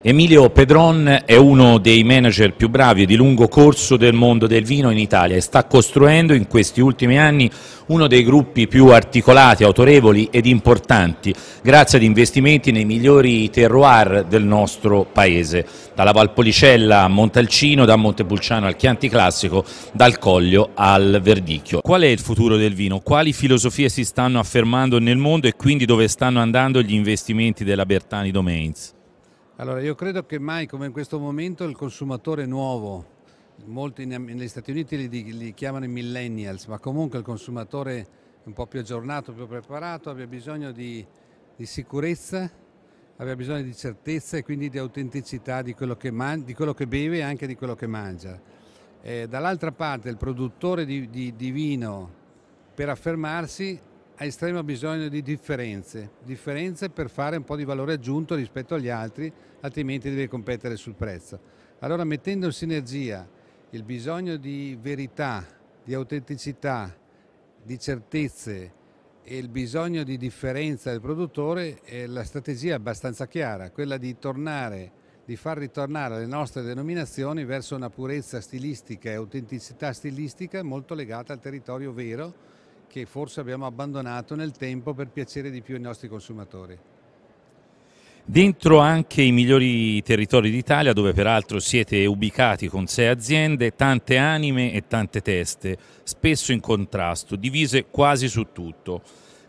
Emilio Pedron è uno dei manager più bravi e di lungo corso del mondo del vino in Italia e sta costruendo in questi ultimi anni uno dei gruppi più articolati, autorevoli ed importanti grazie ad investimenti nei migliori terroir del nostro paese, dalla Valpolicella a Montalcino, da Montepulciano al Chianti Classico, dal Coglio al Verdicchio. Qual è il futuro del vino? Quali filosofie si stanno affermando nel mondo e quindi dove stanno andando gli investimenti della Bertani Domains? Allora, io credo che mai come in questo momento il consumatore nuovo, molti negli Stati Uniti li, li chiamano i millennials, ma comunque il consumatore un po' più aggiornato, più preparato, abbia bisogno di, di sicurezza, abbia bisogno di certezza e quindi di autenticità di quello che, man- di quello che beve e anche di quello che mangia. Eh, dall'altra parte il produttore di, di, di vino per affermarsi ha estremo bisogno di differenze, differenze per fare un po' di valore aggiunto rispetto agli altri, altrimenti deve competere sul prezzo. Allora mettendo in sinergia il bisogno di verità, di autenticità, di certezze e il bisogno di differenza del produttore, la strategia è abbastanza chiara, quella di tornare di far ritornare le nostre denominazioni verso una purezza stilistica e autenticità stilistica molto legata al territorio vero che forse abbiamo abbandonato nel tempo per piacere di più ai nostri consumatori. Dentro anche i migliori territori d'Italia, dove peraltro siete ubicati con sei aziende, tante anime e tante teste, spesso in contrasto, divise quasi su tutto.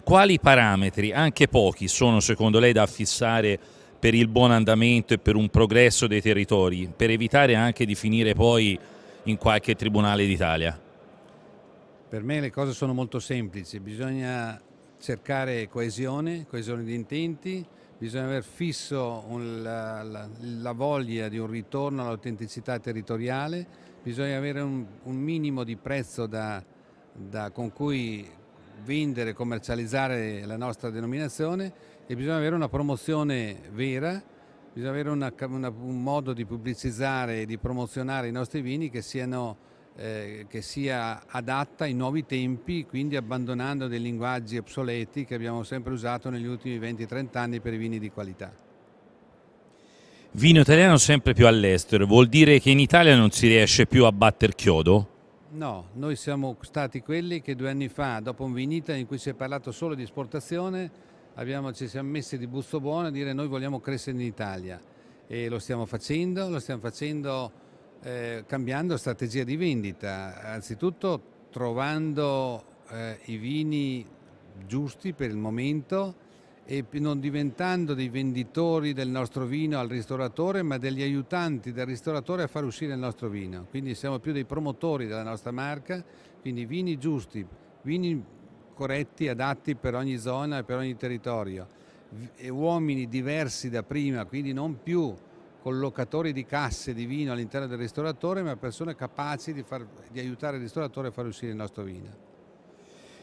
Quali parametri, anche pochi, sono secondo lei da fissare per il buon andamento e per un progresso dei territori, per evitare anche di finire poi in qualche tribunale d'Italia? Per me le cose sono molto semplici, bisogna cercare coesione, coesione di intenti, bisogna aver fisso un, la, la, la, voglia di un ritorno all'autenticità territoriale, bisogna avere un, un minimo di prezzo da, da, con cui vendere, commercializzare la nostra denominazione e bisogna avere una promozione vera, bisogna avere una, una, un modo di pubblicizzare e di promozionare i nostri vini che siano eh, che sia adatta ai nuovi tempi, quindi abbandonando dei linguaggi obsoleti che abbiamo sempre usato negli ultimi 20-30 anni per i vini di qualità. Vino italiano sempre più all'estero, vuol dire che in Italia non si riesce più a batter chiodo? No, noi siamo stati quelli che due anni fa, dopo un vinita in cui si è parlato solo di esportazione, abbiamo, ci siamo messi di busto buono a dire noi vogliamo crescere in Italia e lo stiamo facendo, lo stiamo facendo eh, cambiando strategia di vendita, anzitutto trovando eh, i vini giusti per il momento e non diventando dei venditori del nostro vino al ristoratore, ma degli aiutanti del ristoratore a far uscire il nostro vino. Quindi siamo più dei promotori della nostra marca, quindi vini giusti, vini corretti, adatti per ogni zona e per ogni territorio, uomini diversi da prima, quindi non più collocatori di casse di vino all'interno del ristoratore, ma persone capaci di, far, di aiutare il ristoratore a far uscire il nostro vino.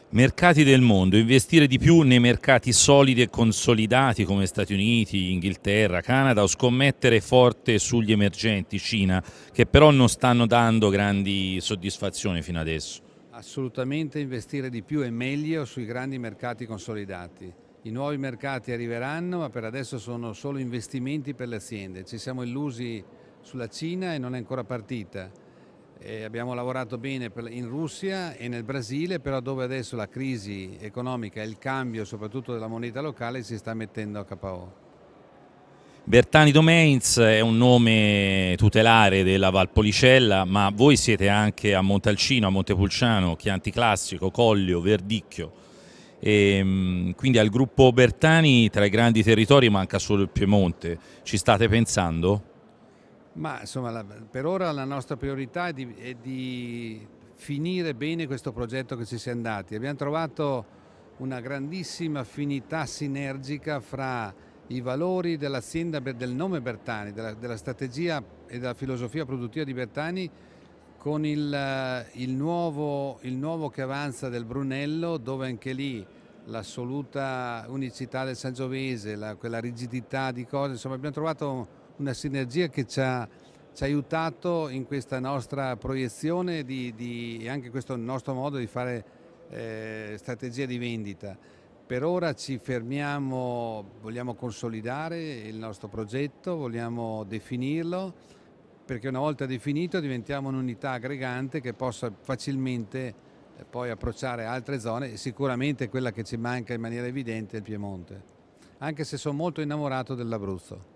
Mercati del mondo, investire di più nei mercati solidi e consolidati come Stati Uniti, Inghilterra, Canada o scommettere forte sugli emergenti, Cina, che però non stanno dando grandi soddisfazioni fino adesso? Assolutamente investire di più e meglio sui grandi mercati consolidati i nuovi mercati arriveranno, ma per adesso sono solo investimenti per le aziende. Ci siamo illusi sulla Cina e non è ancora partita. E abbiamo lavorato bene in Russia e nel Brasile, però dove adesso la crisi economica e il cambio soprattutto della moneta locale si sta mettendo a KO. Bertani Domains è un nome tutelare della Valpolicella, ma voi siete anche a Montalcino, a Montepulciano, Chianti Classico, Collio, Verdicchio. E, ehm, quindi al gruppo Bertani, tra i grandi territori, manca solo il Piemonte. Ci state pensando? Ma insomma, la, per ora la nostra priorità è di, è di finire bene questo progetto che ci siamo dati. Abbiamo trovato una grandissima affinità sinergica fra i valori dell'azienda, del nome Bertani, della, della strategia e della filosofia produttiva di Bertani con il, eh, il, nuovo, il nuovo che avanza del Brunello dove anche lì l'assoluta unicità del Sangiovese, la, quella rigidità di cose, insomma abbiamo trovato una sinergia che ci ha, ci ha aiutato in questa nostra proiezione di, di, e anche questo nostro modo di fare eh, strategia di vendita. Per ora ci fermiamo, vogliamo consolidare il nostro progetto, vogliamo definirlo perché una volta definito diventiamo un'unità aggregante che possa facilmente eh, poi approcciare altre zone e sicuramente quella che ci manca in maniera evidente è il Piemonte, anche se sono molto innamorato dell'Abruzzo.